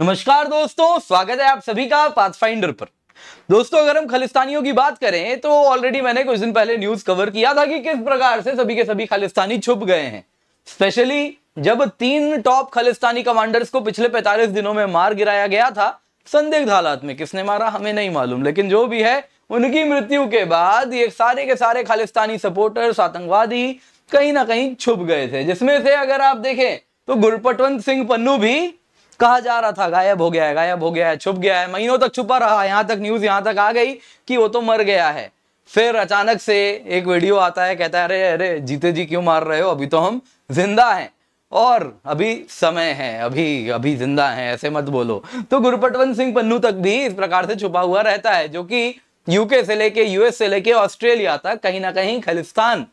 नमस्कार दोस्तों स्वागत है आप सभी का पाथफाइंडर पर दोस्तों अगर हम खालिस्तानियों की बात करें तो ऑलरेडी मैंने कुछ दिन पहले न्यूज कवर किया था कि किस प्रकार से सभी के सभी खालिस्तानी छुप गए हैं स्पेशली जब तीन टॉप खालिस्तानी कमांडर्स को पिछले 45 दिनों में मार गिराया गया था संदिग्ध हालात में किसने मारा हमें नहीं मालूम लेकिन जो भी है उनकी मृत्यु के बाद ये सारे के सारे खालिस्तानी सपोर्टर्स आतंकवादी कहीं ना कहीं छुप गए थे जिसमें से अगर आप देखें तो गुरपटवंत सिंह पन्नू भी कहा जा रहा था गायब हो गया है गायब हो गया है छुप गया है महीनों तक छुपा रहा यहाँ तक न्यूज यहाँ तक आ गई कि वो तो मर गया है फिर अचानक से एक वीडियो आता है कहता है अरे अरे जीते जी क्यों मार रहे हो अभी तो हम जिंदा हैं और अभी समय है अभी अभी जिंदा है ऐसे मत बोलो तो गुरुपटवंत सिंह पन्नू तक भी इस प्रकार से छुपा हुआ रहता है जो कि यूके से लेके यूएस से लेके ऑस्ट्रेलिया तक कहीं ना कहीं खालिस्तान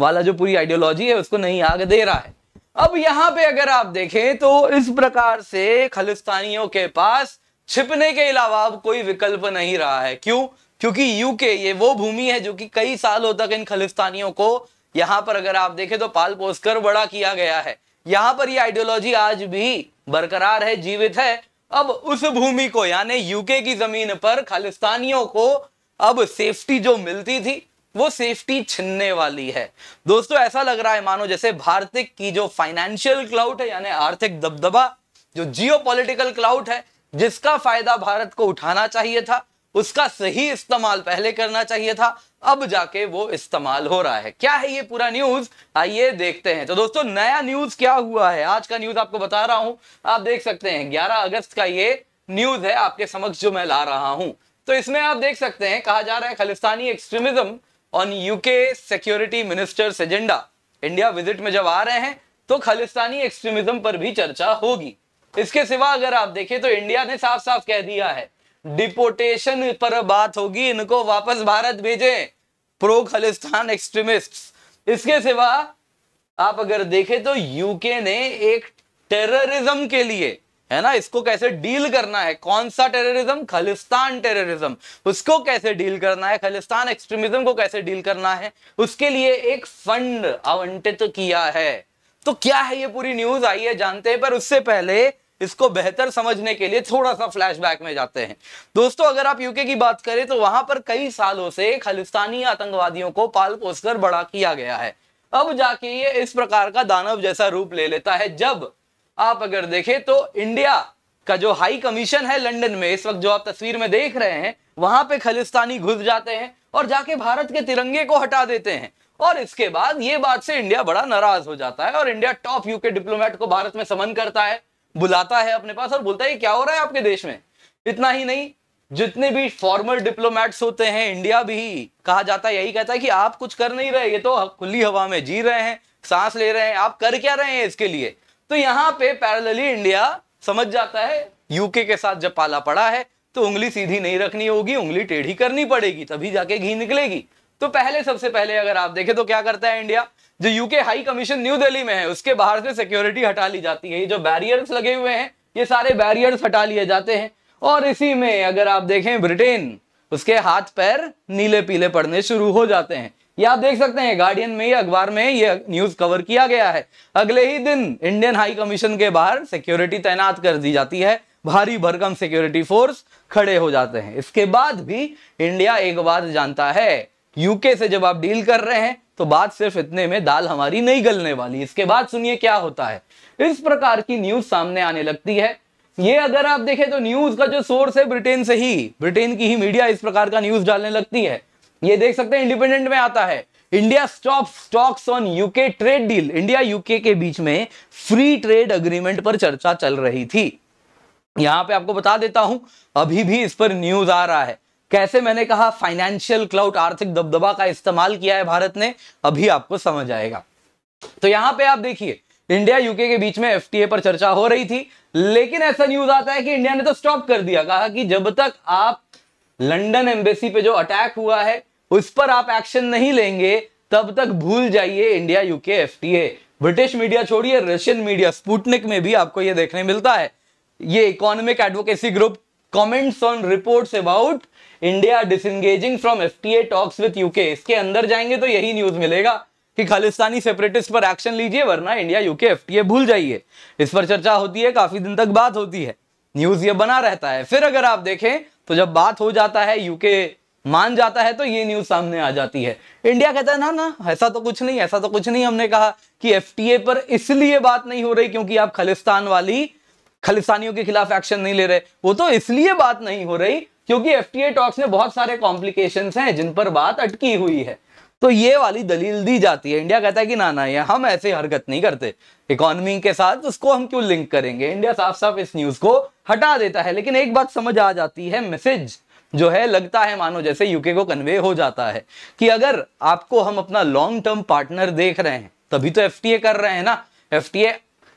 वाला जो पूरी आइडियोलॉजी है उसको नहीं आगे दे रहा है अब यहां पे अगर आप देखें तो इस प्रकार से खलिस्तानियों के पास छिपने के अलावा अब कोई विकल्प नहीं रहा है क्यों क्योंकि यूके ये वो भूमि है जो कि कई सालों तक इन खलिस्तानियों को यहां पर अगर आप देखें तो पाल पोस कर बड़ा किया गया है यहां पर ये आइडियोलॉजी आज भी बरकरार है जीवित है अब उस भूमि को यानी यूके की जमीन पर खालिस्तानियों को अब सेफ्टी जो मिलती थी वो सेफ्टी छिनने वाली है दोस्तों ऐसा लग रहा है मानो जैसे भारत की जो फाइनेंशियल क्लाउड है यानी आर्थिक दबदबा जो जियो क्लाउड है जिसका फायदा भारत को उठाना चाहिए था उसका सही इस्तेमाल पहले करना चाहिए था अब जाके वो इस्तेमाल हो रहा है क्या है ये पूरा न्यूज आइए देखते हैं तो दोस्तों नया न्यूज क्या हुआ है आज का न्यूज आपको बता रहा हूं आप देख सकते हैं 11 अगस्त का ये न्यूज है आपके समक्ष जो मैं ला रहा हूं तो इसमें आप देख सकते हैं कहा जा रहा है Khalistani extremism on UK security ministers agenda India visit में जब आ रहे हैं तो खालिस्तानी एक्सट्रीमिज्म पर भी चर्चा होगी इसके सिवा अगर आप देखें तो इंडिया ने साफ साफ कह दिया है डिपोटेशन पर बात होगी इनको वापस भारत भेजें प्रो खालिस्तान एक्सट्रीमिस्ट इसके सिवा आप अगर देखें तो यूके ने एक टेररिज्म के लिए है ना इसको कैसे डील करना है कौन सा टेररिज्म खालिस्तान टेररिज्म उसको कैसे डील करना है खालिस्तान एक्सट्रीमिज्म को कैसे डील करना है उसके लिए एक फंड आवंटित तो किया है तो क्या है ये पूरी न्यूज आई है जानते हैं पर उससे पहले इसको बेहतर समझने के लिए थोड़ा सा फ्लैशबैक में जाते हैं दोस्तों अगर आप यूके की बात करें तो वहां पर कई सालों से खालिस्तानी आतंकवादियों को पाल पोसकर बड़ा किया गया है अब जाके ये इस प्रकार का दानव जैसा रूप ले लेता है जब आप अगर देखें तो इंडिया का जो हाई कमीशन है लंदन में इस वक्त जो आप तस्वीर में देख रहे हैं वहां पे खलिस्तानी घुस जाते हैं और जाके भारत के तिरंगे को हटा देते हैं और इसके बाद ये बात से इंडिया बड़ा नाराज हो जाता है और इंडिया टॉप यूके डिप्लोमेट को भारत में समन करता है बुलाता है अपने पास और बोलता है क्या हो रहा है आपके देश में इतना ही नहीं जितने भी फॉर्मल डिप्लोमैट्स होते हैं इंडिया भी कहा जाता है यही कहता है कि आप कुछ कर नहीं रहे ये तो खुली हवा में जी रहे हैं सांस ले रहे हैं आप कर क्या रहे हैं इसके लिए तो यहाँ पे पैरेलली इंडिया समझ जाता है यूके के साथ जब पाला पड़ा है तो उंगली सीधी नहीं रखनी होगी उंगली टेढ़ी करनी पड़ेगी तभी जाके घी निकलेगी तो पहले सबसे पहले अगर आप देखें तो क्या करता है इंडिया जो UK high commission New Delhi में है उसके बाहर से सिक्योरिटी हटा ली जाती है ये जो बैरियर्स लगे हुए हैं ये सारे बैरियर्स हटा लिए जाते हैं और इसी में अगर आप देखें ब्रिटेन उसके हाथ पैर नीले पीले पड़ने शुरू हो जाते हैं ये आप देख सकते हैं गार्डियन में ही अखबार में ये न्यूज कवर किया गया है अगले ही दिन इंडियन हाई कमीशन के बाहर सिक्योरिटी तैनात कर दी जाती है भारी भरकम सिक्योरिटी फोर्स खड़े हो जाते हैं इसके बाद भी इंडिया एक बात जानता है यूके से जब आप डील कर रहे हैं तो बात सिर्फ इतने में दाल हमारी नहीं गलने वाली इसके बाद सुनिए क्या होता है इस प्रकार की न्यूज सामने आने लगती है ये अगर आप देखें तो न्यूज का जो सोर्स है ब्रिटेन से ही ब्रिटेन की ही मीडिया इस प्रकार का न्यूज डालने लगती है ये देख सकते हैं इंडिपेंडेंट में आता है India stops talks on UK trade deal India UK के बीच में फ्री ट्रेड अग्रीमेंट पर चर्चा चल रही थी यहां पे आपको बता देता हूं अभी भी इस पर न्यूज आ रहा है कैसे मैंने कहा फाइनेंशियल क्लाउड आर्थिक दबदबा का इस्तेमाल किया है भारत ने अभी आपको समझ आएगा तो यहां पे आप देखिए इंडिया यूके के बीच में एफटीए पर चर्चा हो रही थी लेकिन ऐसा न्यूज आता है कि इंडिया ने तो स्टॉप कर दिया कहा कि जब तक आप लंडन एम्बेसी पे जो अटैक हुआ है उस पर आप एक्शन नहीं लेंगे तब तक भूल जाइए India UK F British media छोड़िए रशियन मीडिया स्पुटनिक में भी आपको यह देखने मिलता है ये economic advocacy group comments on reports about India disengaging from FTA talks with UK इसके अंदर जाएंगे तो यही न्यूज मिलेगा कि खालिस्तानी सेपरेटिस्ट पर एक्शन लीजिए वरना इंडिया यूके एफटीए भूल जाइए इस पर चर्चा होती है काफी दिन तक बात होती है न्यूज ये बना रहता है फिर अगर आप देखें तो जब बात हो जाता है यूके मान जाता है तो ये न्यूज सामने आ जाती है इंडिया कहता है ना ना ऐसा तो कुछ नहीं ऐसा तो कुछ नहीं हमने कहा कि एफ पर इसलिए बात नहीं हो रही क्योंकि आप खालिस्तान वाली खालिस्तानियों के खिलाफ एक्शन नहीं ले रहे वो तो इसलिए बात नहीं हो रही क्योंकि एफ टॉक्स में बहुत सारे कॉम्प्लिकेशन हैं जिन पर बात अटकी हुई है तो ये वाली दलील दी जाती है इंडिया कहता है कि ना ना ये हम ऐसे हरकत नहीं करते इकोनॉमी के साथ उसको हम क्यों लिंक करेंगे इंडिया साफ साफ इस न्यूज को हटा देता है लेकिन एक बात समझ आ जाती है मैसेज जो है लगता है मानो जैसे यूके को कन्वे हो जाता है कि अगर आपको हम अपना लॉन्ग टर्म पार्टनर देख रहे हैं तभी तो एफ कर रहे हैं ना एफ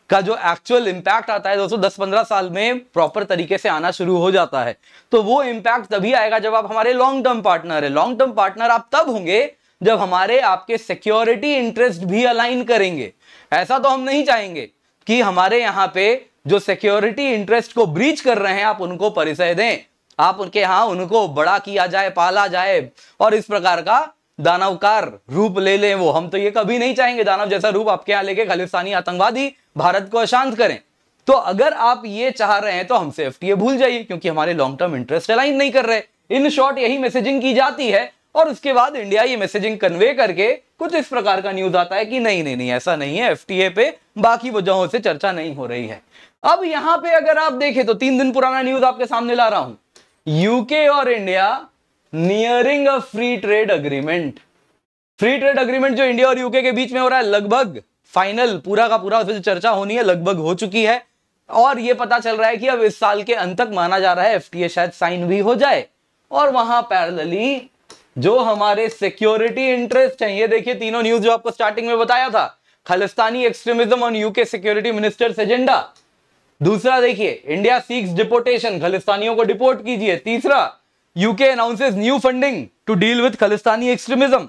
का जो एक्चुअल इंपैक्ट आता है दोस्तों दस पंद्रह साल में प्रॉपर तरीके से आना शुरू हो जाता है तो वो इंपैक्ट तभी आएगा जब आप हमारे लॉन्ग टर्म पार्टनर है लॉन्ग टर्म पार्टनर आप तब होंगे जब हमारे आपके सिक्योरिटी इंटरेस्ट भी अलाइन करेंगे ऐसा तो हम नहीं चाहेंगे कि हमारे यहाँ पे जो सिक्योरिटी इंटरेस्ट को ब्रीच कर रहे हैं आप उनको परिचय दें आप उनके यहाँ उनको बड़ा किया जाए पाला जाए और इस प्रकार का दानवकार रूप ले लें वो हम तो ये कभी नहीं चाहेंगे दानव जैसा रूप आपके यहाँ लेके खालिस्तानी आतंकवादी भारत को अशांत करें तो अगर आप ये चाह रहे हैं तो हमसे एफ भूल जाइए क्योंकि हमारे लॉन्ग टर्म इंटरेस्ट अलाइन नहीं कर रहे इन शॉर्ट यही मैसेजिंग की जाती है और उसके बाद इंडिया ये मैसेजिंग कन्वे करके कुछ इस प्रकार का न्यूज आता है कि नहीं नहीं नहीं ऐसा नहीं है एफटीए पे बाकी वजहों से चर्चा नहीं हो रही है अब यहां पे अगर आप देखें तो तीन दिन पुराना न्यूज आपके सामने ला रहा हूं यूके और India nearing a free trade agreement free trade agreement जो इंडिया और यूके के बीच में हो रहा है लगभग फाइनल पूरा का पूरा फिर चर्चा होनी है लगभग हो चुकी है और यह पता चल रहा है कि अब इस साल के अंत तक माना जा रहा है एफटीए शायद साइन भी हो जाए और वहां पैरेलली जो हमारे सिक्योरिटी इंटरेस्ट हैं ये देखिए तीनों न्यूज जो आपको स्टार्टिंग में बताया था खालिस्तानी एक्सट्रीमिज्म और यूके सिक्योरिटी मिनिस्टर्स एजेंडा दूसरा देखिए इंडिया सीक्स डिपोर्टेशन खालिस्तानियों को डिपोर्ट कीजिए तीसरा UK announces new funding to deal with Khalistani extremism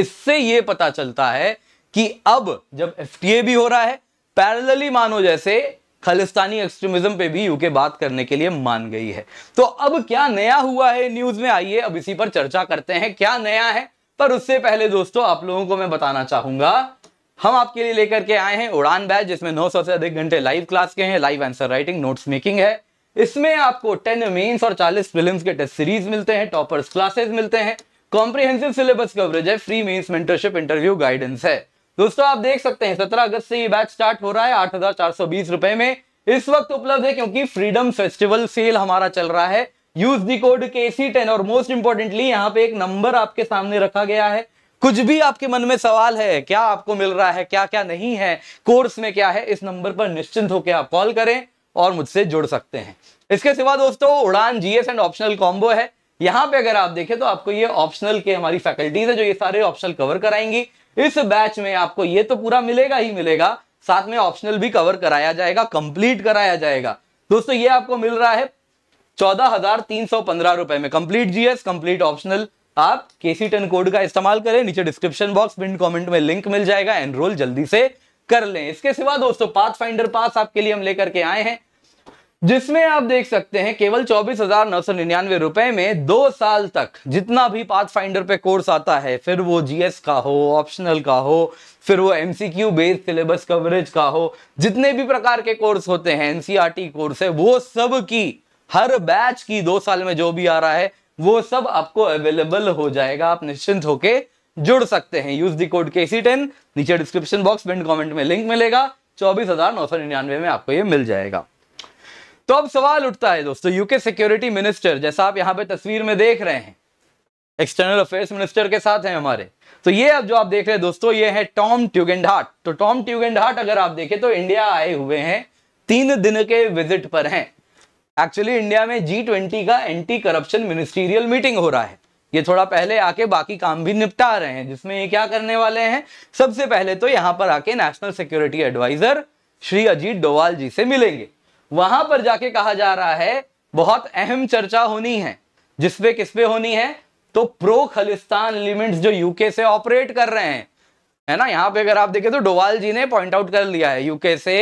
इससे यह पता चलता है कि अब जब एफ भी हो रहा है पैरेलली मानो जैसे खालिस्तानी एक्सट्रीमिज्म पे भी यूके बात करने के लिए मान गई है तो अब क्या नया हुआ है न्यूज में आइए अब इसी पर चर्चा करते हैं क्या नया है पर उससे पहले दोस्तों आप लोगों को मैं बताना चाहूंगा हम आपके लिए लेकर के आए हैं उड़ान बैच जिसमें 900 से अधिक घंटे लाइव क्लास के हैं live answer writing notes making है इसमें आपको 10 मेंस और 40 फिल्म्स के टेस्ट सीरीज मिलते हैं टॉपर्स क्लासेस मिलते हैं कॉम्प्रिहेंसिव सिलेबस कवरेज है free mains mentorship interview guidance है दोस्तों आप देख सकते हैं सत्रह अगस्त से ये बैच स्टार्ट हो रहा है आठ रुपए में इस वक्त उपलब्ध है क्योंकि फ्रीडम फेस्टिवल सेल हमारा चल रहा है use the code K C ten और मोस्ट इंपोर्टेंटली यहाँ पे एक नंबर आपके सामने रखा गया है कुछ भी आपके मन में सवाल है क्या आपको मिल रहा है क्या क्या नहीं है कोर्स में क्या है इस नंबर पर निश्चिंत होकर आप कॉल करें और मुझसे जुड़ सकते हैं इसके सिवा दोस्तों उड़ान जीएस एंड ऑप्शनल कॉम्बो है यहाँ पे अगर आप देखें तो आपको ये ऑप्शनल के हमारी फैकल्टीज है जो ये सारे ऑप्शनल कवर कराएंगी इस बैच में आपको ये तो पूरा मिलेगा ही मिलेगा साथ में ऑप्शनल भी कवर कराया जाएगा कंप्लीट कराया जाएगा दोस्तों ये आपको मिल रहा है चौदह हजार तीन सौ पंद्रह रुपए में कंप्लीट जीएस कंप्लीट ऑप्शनल आप केसी टेन कोड का इस्तेमाल करें नीचे डिस्क्रिप्शन बॉक्स पिन कमेंट में लिंक मिल जाएगा एनरोल जल्दी से कर लें इसके सिवा दोस्तों पाथ फाइंडर पास आपके लिए हम लेकर के आए हैं जिसमें आप देख सकते हैं केवल चौबीस हजार नौ सौ निन्यानवे रुपए में दो साल तक जितना भी पाथ फाइंडर पे कोर्स आता है फिर वो जीएस का हो ऑप्शनल का हो फिर वो एमसीक्यू बेस्ड सिलेबस कवरेज का हो जितने भी प्रकार के कोर्स होते हैं एनसीआरटी कोर्स e है वो सब की हर बैच की दो साल में जो भी आ रहा है वो सब आपको अवेलेबल हो जाएगा आप निश्चिंत होके जुड़ सकते हैं use the code K C ten नीचे डिस्क्रिप्शन बॉक्स में कमेंट में लिंक मिलेगा चौबीस हजार नौ सौ निन्यानवे में आपको ये मिल जाएगा तो अब सवाल उठता है दोस्तों यूके सिक्योरिटी मिनिस्टर जैसा आप यहाँ पे तस्वीर में देख रहे हैं एक्सटर्नल अफेयर्स मिनिस्टर के साथ हैं हमारे तो ये अब जो आप देख रहे हैं दोस्तों ये है टॉम ट्यूगेंडहाट तो टॉम ट्यूगेंडहाट अगर आप देखें तो इंडिया आए हुए हैं तीन दिन के विजिट पर हैं एक्चुअली इंडिया में जी ट्वेंटी का एंटी करप्शन मिनिस्टीरियल मीटिंग हो रहा है ये थोड़ा पहले आके बाकी काम भी निपटा रहे हैं जिसमें ये क्या करने वाले हैं सबसे पहले तो यहां पर आके national security adviser Shri Ajit Doval ji से मिलेंगे वहां पर जाके कहा जा रहा है बहुत अहम चर्चा होनी है जिसपे किसपे होनी है तो प्रो खलिस्तान एलिमेंट्स जो यूके से ऑपरेट कर रहे हैं है ना यहाँ पे अगर आप देखें तो डोवाल जी ने पॉइंट आउट कर लिया है यूके से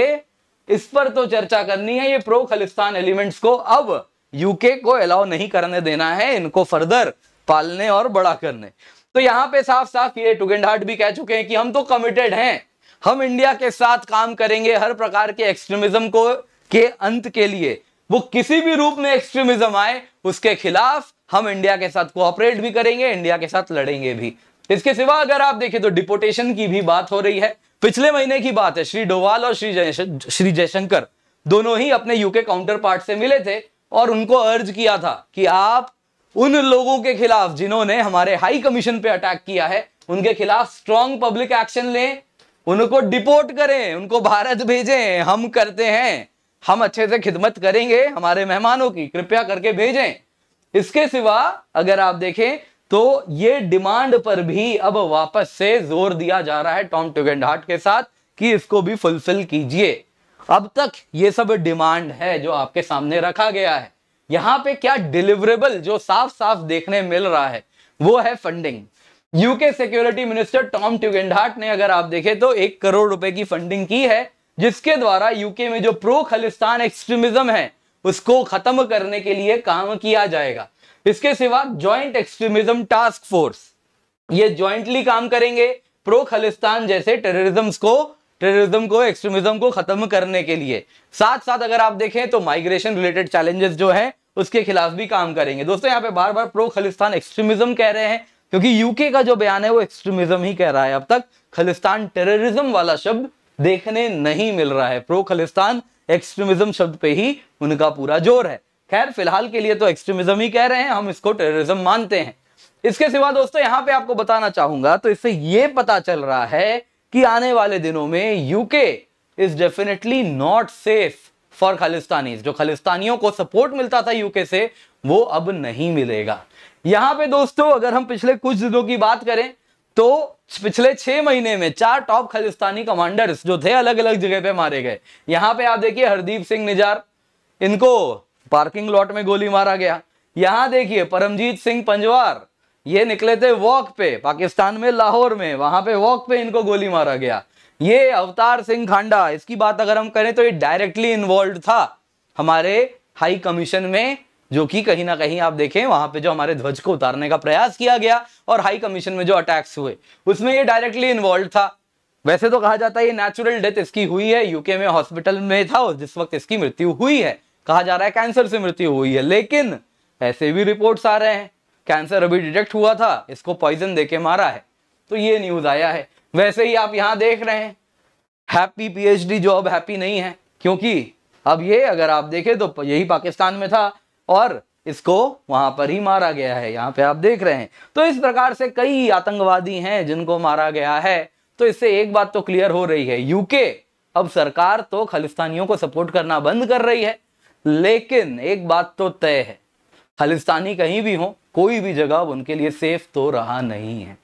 इस पर तो चर्चा करनी है ये प्रो खलिस्तान एलिमेंट्स को अब यूके को अलाउ नहीं करने देना है इनको फर्दर पालने और बड़ा करने तो यहां पे साफ साफ ये टुगेंड हार्ट भी कह चुके हैं कि हम तो कमिटेड हैं हम इंडिया के साथ काम करेंगे हर प्रकार के एक्सट्रीमिज्म को के अंत के लिए वो किसी भी रूप में एक्सट्रीमिज्म आए उसके खिलाफ हम इंडिया के साथ कोऑपरेट भी करेंगे इंडिया के साथ लड़ेंगे भी इसके सिवा अगर आप देखें तो डिपोटेशन की भी बात हो रही है पिछले महीने की बात है श्री डोवाल और श्री श्री जयशंकर दोनों ही अपने यूके काउंटर पार्ट से मिले थे और उनको अर्ज किया था कि आप उन लोगों के खिलाफ जिन्होंने हमारे हाई कमीशन पे अटैक किया है उनके खिलाफ स्ट्रॉन्ग पब्लिक एक्शन लें उनको डिपोर्ट करें उनको भारत भेजें हम करते हैं हम अच्छे से खिदमत करेंगे हमारे मेहमानों की कृपया करके भेजें इसके सिवा अगर आप देखें तो ये डिमांड पर भी अब वापस से जोर दिया जा रहा है टॉम टुगेंडहार्ट के साथ कि इसको भी फुलफिल कीजिए अब तक ये सब डिमांड है जो आपके सामने रखा गया है यहां पे क्या डिलीवरेबल जो साफ साफ देखने मिल रहा है वो है funding UK security minister Tom Tugendhat ने अगर आप देखें तो एक करोड़ रुपए की फंडिंग की है जिसके द्वारा यूके में जो प्रो खालिस्तान एक्सट्रीमिज्म है उसको खत्म करने के लिए काम किया जाएगा इसके सिवा ज्वाइंट एक्सट्रीमिज्म टास्क फोर्स ये ज्वाइंटली काम करेंगे प्रो खलिस्तान जैसे टेररिज्म को टेररिज्म को एक्सट्रीमिज्म को खत्म करने के लिए साथ साथ अगर आप देखें तो माइग्रेशन रिलेटेड चैलेंजेस जो है उसके खिलाफ भी काम करेंगे दोस्तों यहाँ पे बार बार प्रो खलिस्तान एक्सट्रीमिज्म कह रहे हैं क्योंकि यूके का जो बयान है वो एक्सट्रीमिज्म ही कह रहा है अब तक खलिस्तान टेररिज्म वाला शब्द देखने नहीं मिल रहा है प्रो खलिस्तान एक्सट्रीमिज्म शब्द पे ही उनका पूरा जोर है खैर फिलहाल के लिए तो एक्सट्रीमिज्म ही कह रहे हैं हम इसको टेररिज्म मानते हैं इसके सिवा दोस्तों यहाँ पे आपको बताना चाहूंगा तो इससे ये पता चल रहा है कि आने वाले दिनों में UK is definitely not safe for Khalistani जो खालिस्तानियों को सपोर्ट मिलता था यूके से वो अब नहीं मिलेगा यहाँ पे दोस्तों अगर हम पिछले कुछ दिनों की बात करें तो पिछले छह महीने में चार टॉप खालिस्तानी कमांडर्स जो थे अलग अलग जगह पे मारे गए यहाँ पे आप देखिए हरदीप सिंह निजार इनको पार्किंग लॉट में गोली मारा गया यहां देखिए परमजीत सिंह पंजवार ये निकले थे वॉक पे पाकिस्तान में लाहौर में वहां पे वॉक पे इनको गोली मारा गया ये अवतार सिंह खांडा इसकी बात अगर हम करें तो ये डायरेक्टली इन्वॉल्व था हमारे हाई कमीशन में जो कि कहीं ना कहीं आप देखें वहां पे जो हमारे ध्वज को उतारने का प्रयास किया गया और हाई कमीशन में जो अटैक्स हुए उसमें ये डायरेक्टली इन्वॉल्व था वैसे तो कहा जाता है ये नेचुरल डेथ इसकी हुई है यूके में हॉस्पिटल में था और जिस वक्त इसकी मृत्यु हुई है कहा जा रहा है कैंसर से मृत्यु हुई है लेकिन ऐसे भी रिपोर्ट्स आ रहे हैं कैंसर अभी डिटेक्ट हुआ था इसको पॉइजन देके मारा है तो ये न्यूज आया है वैसे ही आप यहां देख रहे हैं हैप्पी पी जो अब हैप्पी नहीं है क्योंकि अब ये अगर आप देखें तो यही पाकिस्तान में था और इसको वहां पर ही मारा गया है यहाँ पे आप देख रहे हैं तो इस प्रकार से कई आतंकवादी हैं जिनको मारा गया है तो इससे एक बात तो क्लियर हो रही है यूके अब सरकार तो खालिस्तानियों को सपोर्ट करना बंद कर रही है लेकिन एक बात तो तय है खालिस्तानी कहीं भी हो कोई भी जगह उनके लिए सेफ तो रहा नहीं है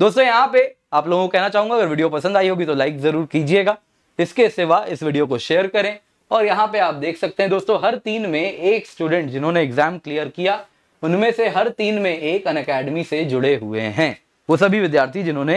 दोस्तों यहाँ पे आप लोगों को कहना चाहूंगा अगर वीडियो पसंद आई होगी तो लाइक जरूर कीजिएगा इसके सिवा इस वीडियो को शेयर करें और यहाँ पे आप देख सकते हैं दोस्तों हर तीन में एक स्टूडेंट जिन्होंने एग्जाम क्लियर किया उनमें से हर तीन में एक अन अकेडमी से जुड़े हुए हैं वो सभी विद्यार्थी जिन्होंने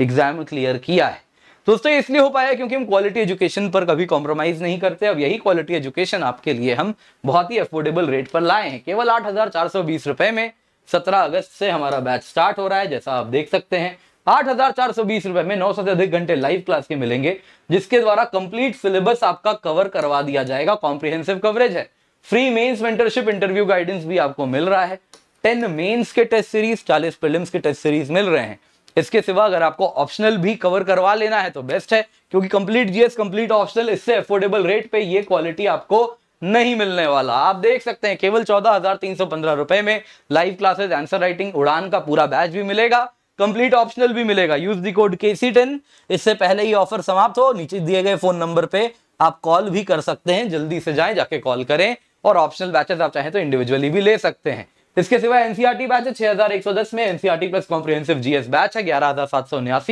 एग्जाम क्लियर किया है दोस्तों इसलिए हो पाया क्योंकि हम क्वालिटी एजुकेशन पर कभी कॉम्प्रोमाइज नहीं करते अब यही क्वालिटी एजुकेशन आपके लिए हम बहुत ही अफोर्डेबल रेट पर लाए हैं केवल आठ हजार चार सौ बीस रुपए में सत्रह अगस्त से हमारा बैच स्टार्ट हो रहा है जैसा आप देख सकते हैं आठ हजार चार सौ बीस रुपए में नौ सौ से अधिक घंटे लाइव क्लास के मिलेंगे जिसके द्वारा कंप्लीट सिलेबस आपका कवर करवा दिया जाएगा कॉम्प्रिहेंसिव कवरेज है free mains mentorship interview guidance भी आपको मिल रहा है टेन मेंस के टेस्ट सीरीज चालीस प्रिलिम्स के टेस्ट सीरीज मिल रहे हैं इसके सिवा अगर आपको ऑप्शनल भी कवर करवा लेना है तो बेस्ट है क्योंकि कंप्लीट जीएस कंप्लीट ऑप्शनल इससे अफोर्डेबल रेट पे ये क्वालिटी आपको नहीं मिलने वाला आप देख सकते हैं केवल चौदह हजार तीन सौ पंद्रह रुपए में लाइव क्लासेस आंसर राइटिंग उड़ान का पूरा बैच भी मिलेगा कंप्लीट ऑप्शनल भी मिलेगा use the code K C ten इससे पहले ही ऑफर समाप्त हो नीचे दिए गए फोन नंबर पे आप कॉल भी कर सकते हैं जल्दी से जाएं जाके कॉल करें और ऑप्शनल बैचेस आप चाहें तो इंडिविजुअली भी ले सकते हैं इसके सिवा एनसीआरटी बैच है 6110 में NCERT plus comprehensive GS batch है ग्यारह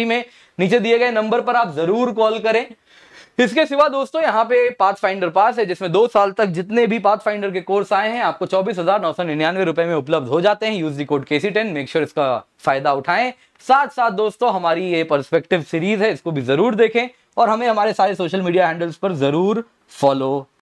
में नीचे दिए गए नंबर पर आप जरूर कॉल करें इसके सिवा दोस्तों यहाँ पे पाथ फाइंडर पास है जिसमें दो साल तक जितने भी पाथ फाइंडर के कोर्स आए हैं आपको चौबीस हजार नौ सौ निन्यानवे रुपए में उपलब्ध हो जाते हैं use the code K C ten make sure इसका फायदा उठाएं साथ साथ दोस्तों हमारी ये परस्पेक्टिव सीरीज है इसको भी जरूर देखें और हमें हमारे सारे सोशल मीडिया हैंडल्स पर जरूर फॉलो